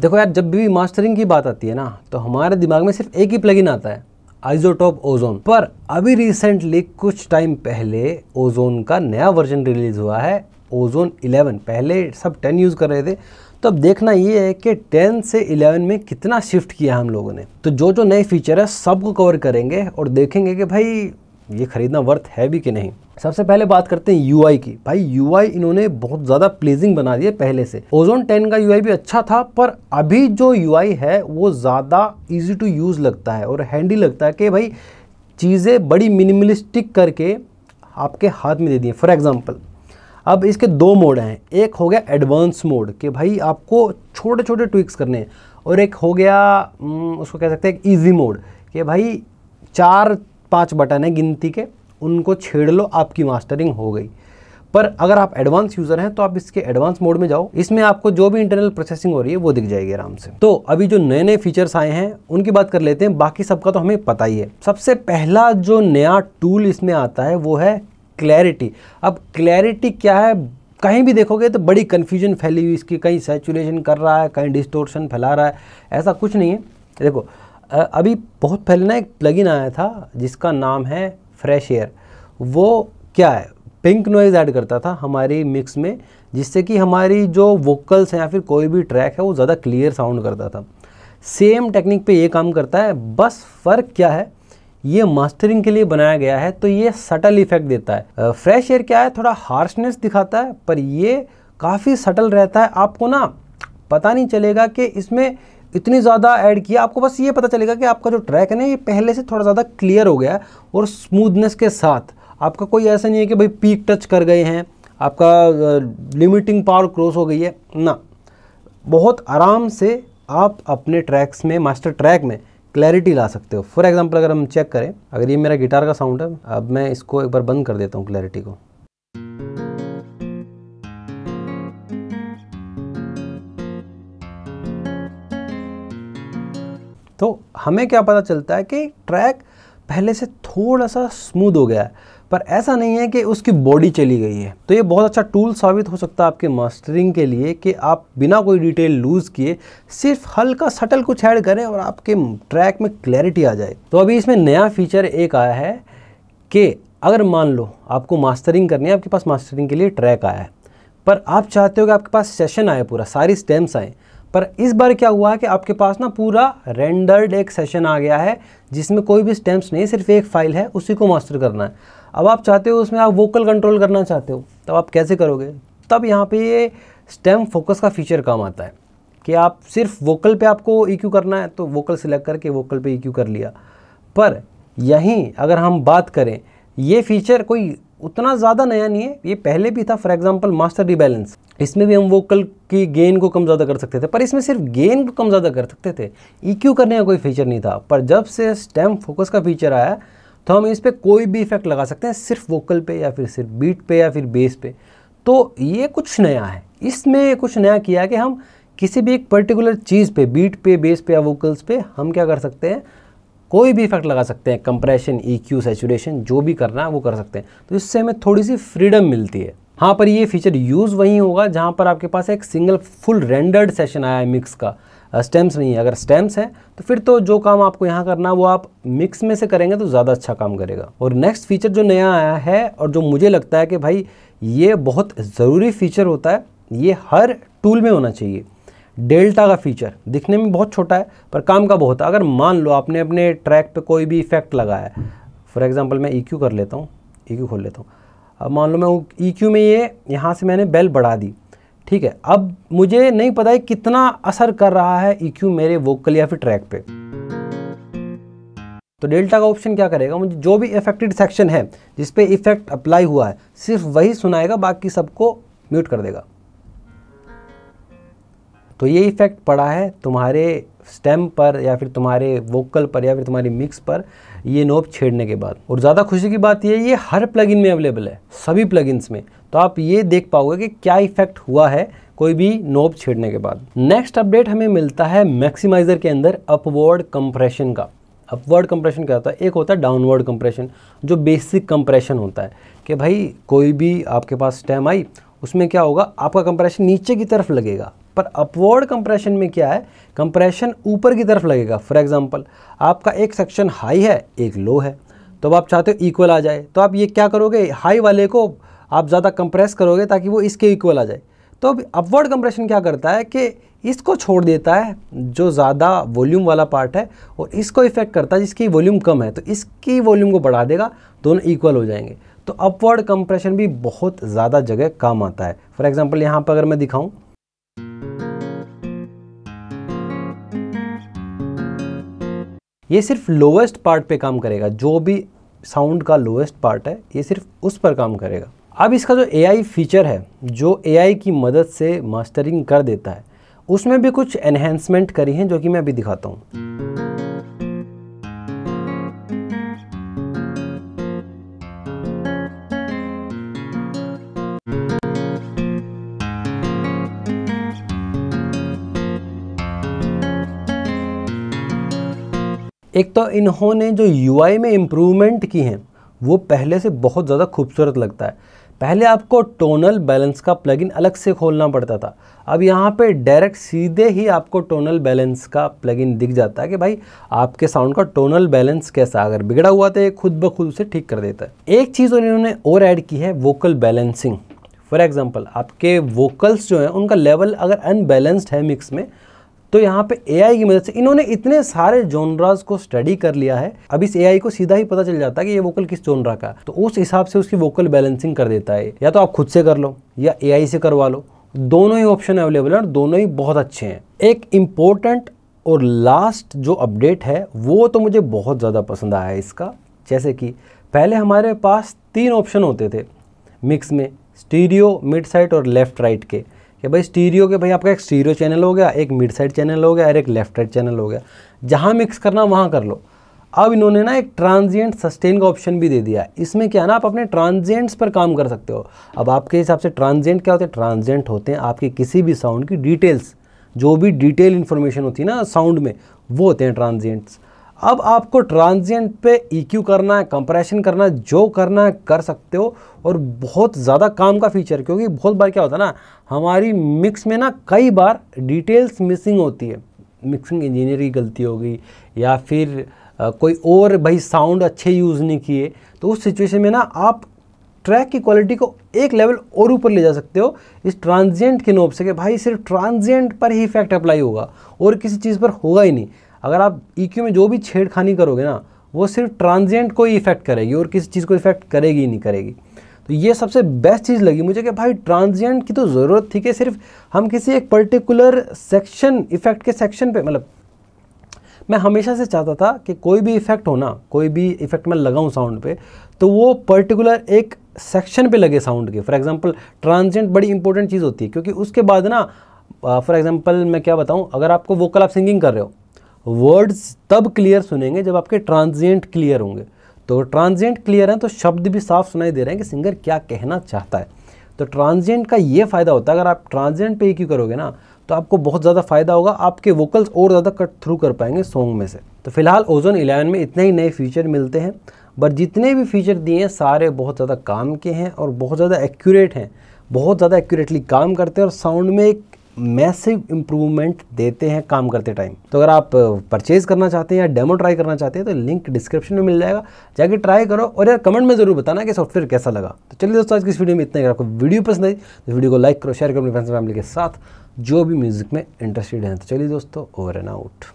देखो यार जब भी मास्टरिंग की बात आती है ना तो हमारे दिमाग में सिर्फ एक ही प्लगइन आता है आइजोटॉप ओजोन पर अभी रिसेंटली कुछ टाइम पहले ओजोन का नया वर्जन रिलीज हुआ है ओजोन 11 पहले सब 10 यूज़ कर रहे थे तो अब देखना ये है कि 10 से 11 में कितना शिफ्ट किया हम लोगों ने तो जो जो नए फीचर है सबको कवर करेंगे और देखेंगे कि भाई ये ख़रीदना वर्थ है भी कि नहीं सबसे पहले बात करते हैं यू की भाई यू इन्होंने बहुत ज़्यादा प्लेजिंग बना दिया पहले से ओजोन 10 का यू भी अच्छा था पर अभी जो यू है वो ज़्यादा इजी टू यूज़ लगता है और हैंडी लगता है कि भाई चीज़ें बड़ी मिनिमलिस्टिक करके आपके हाथ में दे दी फॉर एग्ज़ाम्पल अब इसके दो मोड हैं एक हो गया एडवांस मोड कि भाई आपको छोटे छोटे ट्विक्स करने हैं और एक हो गया उसको कह सकते हैं ईजी मोड कि भाई चार पाँच बटन है गिनती के उनको छेड़ लो आपकी मास्टरिंग हो गई पर अगर आप एडवांस यूज़र हैं तो आप इसके एडवांस मोड में जाओ इसमें आपको जो भी इंटरनल प्रोसेसिंग हो रही है वो दिख जाएगी आराम से तो अभी जो नए नए फीचर्स आए हैं उनकी बात कर लेते हैं बाकी सबका तो हमें पता ही है सबसे पहला जो नया टूल इसमें आता है वो है क्लैरिटी अब क्लैरिटी क्या है कहीं भी देखोगे तो बड़ी कन्फ्यूजन फैली हुई इसकी कहीं सेचुरेशन कर रहा है कहीं डिस्टोर्शन फैला रहा है ऐसा कुछ नहीं है देखो अभी बहुत पहले ना एक प्लगइन आया था जिसका नाम है फ्रेश एयर वो क्या है पिंक नॉइज़ ऐड करता था हमारी मिक्स में जिससे कि हमारी जो वोकल्स हैं या फिर कोई भी ट्रैक है वो ज़्यादा क्लियर साउंड करता था सेम टेक्निक पे ये काम करता है बस फ़र्क क्या है ये मास्टरिंग के लिए बनाया गया है तो ये सटल इफेक्ट देता है फ्रेश एयर क्या है थोड़ा हार्शनेस दिखाता है पर ये काफ़ी सटल रहता है आपको ना पता नहीं चलेगा कि इसमें इतनी ज़्यादा ऐड किया आपको बस ये पता चलेगा कि आपका जो ट्रैक है ना ये पहले से थोड़ा ज़्यादा क्लियर हो गया है और स्मूदनेस के साथ आपका कोई ऐसा नहीं है कि भाई पीक टच कर गए हैं आपका लिमिटिंग पावर क्रॉस हो गई है ना बहुत आराम से आप अपने ट्रैक्स में मास्टर ट्रैक में क्लैरिटी ला सकते हो फॉर एग्जाम्पल अगर हम चेक करें अगर ये मेरा गिटार का साउंड है अब मैं इसको एक बार बंद कर देता हूँ क्लैरिटी को तो हमें क्या पता चलता है कि ट्रैक पहले से थोड़ा सा स्मूद हो गया है पर ऐसा नहीं है कि उसकी बॉडी चली गई है तो ये बहुत अच्छा टूल साबित हो सकता है आपके मास्टरिंग के लिए कि आप बिना कोई डिटेल लूज़ किए सिर्फ हल्का सटल कुछ ऐड करें और आपके ट्रैक में क्लैरिटी आ जाए तो अभी इसमें नया फीचर एक आया है कि अगर मान लो आपको मास्टरिंग करनी है आपके पास मास्टरिंग के लिए ट्रैक आया है पर आप चाहते हो कि आपके पास सेशन आए पूरा सारी स्टेम्स आएँ पर इस बार क्या हुआ है कि आपके पास ना पूरा रेंडर्ड एक सेशन आ गया है जिसमें कोई भी स्टेम्प्स नहीं सिर्फ एक फाइल है उसी को मास्टर करना है अब आप चाहते हो उसमें आप वोकल कंट्रोल करना चाहते हो तब आप कैसे करोगे तब यहाँ पे ये स्टेम फोकस का फीचर काम आता है कि आप सिर्फ वोकल पे आपको ई e करना है तो वोकल सिलेक्ट करके वोकल पे ई e कर लिया पर यहीं अगर हम बात करें ये फीचर कोई उतना ज़्यादा नया नहीं है ये पहले भी था फॉर एग्जाम्पल मास्टर रिबैलेंस इसमें भी हम वोकल की गेन को कम ज़्यादा कर सकते थे पर इसमें सिर्फ गेन को कम ज़्यादा कर सकते थे ई e करने का कोई फीचर नहीं था पर जब से स्टेम फोकस का फीचर आया तो हम इस पर कोई भी इफेक्ट लगा सकते हैं सिर्फ वोकल पे या फिर सिर्फ बीट पे या फिर बेस पे तो ये कुछ नया है इसमें कुछ नया किया कि हम किसी भी एक पर्टिकुलर चीज़ पे बीट पे बेस पे या वोकल्स पे हम क्या कर सकते हैं कोई भी इफेक्ट लगा सकते हैं कंप्रेशन ई क्यू सेचुरेशन जो भी करना है वो कर सकते हैं तो इससे हमें थोड़ी सी फ्रीडम मिलती है हाँ पर ये फीचर यूज़ वहीं होगा जहाँ पर आपके पास एक सिंगल फुल रेंडर्ड सेशन आया है मिक्स का स्टेम्स नहीं है अगर स्टेम्स हैं तो फिर तो जो काम आपको यहाँ करना है वो आप मिक्स में से करेंगे तो ज़्यादा अच्छा काम करेगा और नेक्स्ट फीचर जो नया आया है और जो मुझे लगता है कि भाई ये बहुत ज़रूरी फीचर होता है ये हर टूल में होना चाहिए डेल्टा का फीचर दिखने में बहुत छोटा है पर काम का बहुत है अगर मान लो आपने अपने ट्रैक पे कोई भी इफेक्ट लगाया है फॉर एग्जांपल मैं ई e कर लेता हूँ ई e खोल लेता हूँ अब मान लो मैं ई e में ये यहाँ से मैंने बेल बढ़ा दी ठीक है अब मुझे नहीं पता है कितना असर कर रहा है ई मेरे वोकल या फिर ट्रैक पे तो डेल्टा का ऑप्शन क्या करेगा मुझे जो भी इफेक्टेड सेक्शन है जिसपे इफेक्ट अप्लाई हुआ है सिर्फ वही सुनाएगा बाकी सबको म्यूट कर देगा तो ये इफ़ेक्ट पड़ा है तुम्हारे स्टेम पर या फिर तुम्हारे वोकल पर या फिर तुम्हारी मिक्स पर ये नोब छेड़ने के बाद और ज़्यादा खुशी की बात ये ये हर प्लगइन में अवेलेबल है सभी प्लगइन्स में तो आप ये देख पाओगे कि क्या इफ़ेक्ट हुआ है कोई भी नोब छेड़ने के बाद नेक्स्ट अपडेट हमें मिलता है मैक्सिमाइजर के अंदर अपवर्ड कंप्रेशन का अपवर्ड कंप्रेशन क्या होता है एक होता है डाउनवर्ड कंप्रेशन जो बेसिक कंप्रेशन होता है कि भाई कोई भी आपके पास स्टेम आई उसमें क्या होगा आपका कंप्रेशन नीचे की तरफ लगेगा पर अपवर्ड कंप्रेशन में क्या है कंप्रेशन ऊपर की तरफ लगेगा फॉर एग्जांपल आपका एक सेक्शन हाई है एक लो है तो आप चाहते हो इक्वल आ जाए तो आप ये क्या करोगे हाई वाले को आप ज़्यादा कंप्रेस करोगे ताकि वो इसके इक्वल आ जाए तो अब अपवर्ड कंप्रेशन क्या करता है कि इसको छोड़ देता है जो ज़्यादा वॉल्यूम वाला पार्ट है और इसको इफेक्ट करता है जिसकी वॉल्यूम कम है तो इसकी वॉल्यूम को बढ़ा देगा दोनों इक्वल हो जाएंगे तो अपवर्ड कंप्रेशन भी बहुत ज़्यादा जगह काम आता है फॉर एग्जांपल यहाँ पर अगर मैं दिखाऊँ ये सिर्फ लोवेस्ट पार्ट पे काम करेगा जो भी साउंड का लोवेस्ट पार्ट है ये सिर्फ उस पर काम करेगा अब इसका जो एआई फीचर है जो एआई की मदद से मास्टरिंग कर देता है उसमें भी कुछ एनहेंसमेंट करी हैं जो कि मैं अभी दिखाता हूँ एक तो इन्होंने जो यू में इम्प्रूवमेंट की हैं वो पहले से बहुत ज़्यादा खूबसूरत लगता है पहले आपको टोनल बैलेंस का प्लगइन अलग से खोलना पड़ता था अब यहाँ पे डायरेक्ट सीधे ही आपको टोनल बैलेंस का प्लगइन दिख जाता है कि भाई आपके साउंड का टोनल बैलेंस कैसा अगर बिगड़ा हुआ तो ये खुद ब खुद उसे ठीक कर देता है एक चीज़ इन्होंने और ऐड की है वोकल बैलेंसिंग फॉर एग्ज़ाम्पल आपके वोकल्स जो हैं उनका लेवल अगर अनबैलेंस्ड है मिक्स में तो यहाँ पे एआई की मदद से इन्होंने इतने सारे जोनराज को स्टडी कर लिया है अब इस एआई को सीधा ही पता चल जाता है कि ये वोकल किस जोनरा का तो उस हिसाब से उसकी वोकल बैलेंसिंग कर देता है या तो आप खुद से कर लो या एआई से करवा लो दोनों ही ऑप्शन अवेलेबल हैं और दोनों ही बहुत अच्छे हैं एक इम्पोर्टेंट और लास्ट जो अपडेट है वो तो मुझे बहुत ज़्यादा पसंद आया है इसका जैसे कि पहले हमारे पास तीन ऑप्शन होते थे मिक्स में स्टीरियो मिड साइड और लेफ़्ट राइट के कि भाई स्टीरियो के भाई आपका एक स्टीरियो चैनल हो गया एक मिड साइड चैनल हो गया और एक लेफ्ट साइड चैनल हो गया जहाँ मिक्स करना वहाँ कर लो अब इन्होंने ना एक ट्रांजिएंट सस्टेन का ऑप्शन भी दे दिया इसमें क्या है ना आप अपने ट्रांजिएंट्स पर काम कर सकते हो अब आपके हिसाब से ट्रांजिएंट क्या होते हैं ट्रांजिएंट होते हैं आपके किसी भी साउंड की डिटेल्स जो भी डिटेल इन्फॉर्मेशन होती है ना साउंड में वो होते हैं ट्रांजिएंट्स अब आपको ट्रांजिएंट पे ईक्यू e करना है कंप्रेशन करना है जो करना है कर सकते हो और बहुत ज़्यादा काम का फीचर क्योंकि बहुत बार क्या होता है ना हमारी मिक्स में ना कई बार डिटेल्स मिसिंग होती है मिक्सिंग इंजीनियर की गलती हो गई या फिर आ, कोई और भाई साउंड अच्छे यूज़ नहीं किए तो उस सिचुएशन में ना आप ट्रैक की क्वालिटी को एक लेवल और ऊपर ले जा सकते हो इस ट्रांजिएंट के नोब से कि भाई सिर्फ ट्रांजिएंट पर ही इफेक्ट अप्लाई होगा और किसी चीज़ पर होगा ही नहीं अगर आप ई e में जो भी छेड़खानी करोगे ना वो सिर्फ ट्रांजेंट को ही इफेक्ट करेगी और किसी चीज़ को इफेक्ट करेगी ही नहीं करेगी तो ये सबसे बेस्ट चीज़ लगी मुझे कि भाई ट्रांजेंट की तो ज़रूरत थी कि सिर्फ हम किसी एक पर्टिकुलर सेक्शन इफेक्ट के सेक्शन पे मतलब मैं हमेशा से चाहता था कि कोई भी इफेक्ट हो ना कोई भी इफेक्ट मैं लगाऊं साउंड पे तो वो पर्टिकुलर एक सेक्शन पे लगे साउंड के फॉर एग्जांपल ट्रांजेंट बड़ी इंपॉर्टेंट चीज़ होती है क्योंकि उसके बाद ना फॉर एग्जांपल मैं क्या बताऊं अगर आपको वोकल आप सिंगिंग कर रहे हो वर्ड्स तब क्लियर सुनेंगे जब आपके ट्रांजिएंट क्लियर होंगे तो ट्रांजिएंट क्लियर हैं तो शब्द भी साफ सुनाई दे रहे हैं कि सिंगर क्या कहना चाहता है तो ट्रांजिएंट का ये फ़ायदा होता है अगर आप ट्रांजिएंट पे क्यों करोगे ना तो आपको बहुत ज़्यादा फ़ायदा होगा आपके वोकल्स और ज़्यादा कट थ्रू कर पाएंगे सॉन्ग में से तो फिलहाल ओजोन इलेवन में इतने ही नए फीचर मिलते हैं बट जितने भी फीचर दिए हैं सारे बहुत ज़्यादा काम के हैं और बहुत ज़्यादा एक्यूरेट हैं बहुत ज़्यादा एक्यूरेटली काम करते हैं और साउंड में एक मैसिव इम्प्रूवमेंट देते हैं काम करते टाइम तो अगर आप परचेज़ करना चाहते हैं या डेमो ट्राई करना चाहते हैं तो लिंक डिस्क्रिप्शन में मिल जाएगा जाके ट्राई करो और यार कमेंट में ज़रूर बताना कि सॉफ्टवेयर कैसा लगा तो चलिए दोस्तों आज की इस वीडियो में इतना अगर आपको वीडियो पसंद आई तो वीडियो को लाइक करो शेयर करो अपने फ्रेंड्स फैमिली के साथ जो भी म्यूज़िक में इंटरेस्टेड हैं तो चलिए दोस्तों ओवर एंड आउट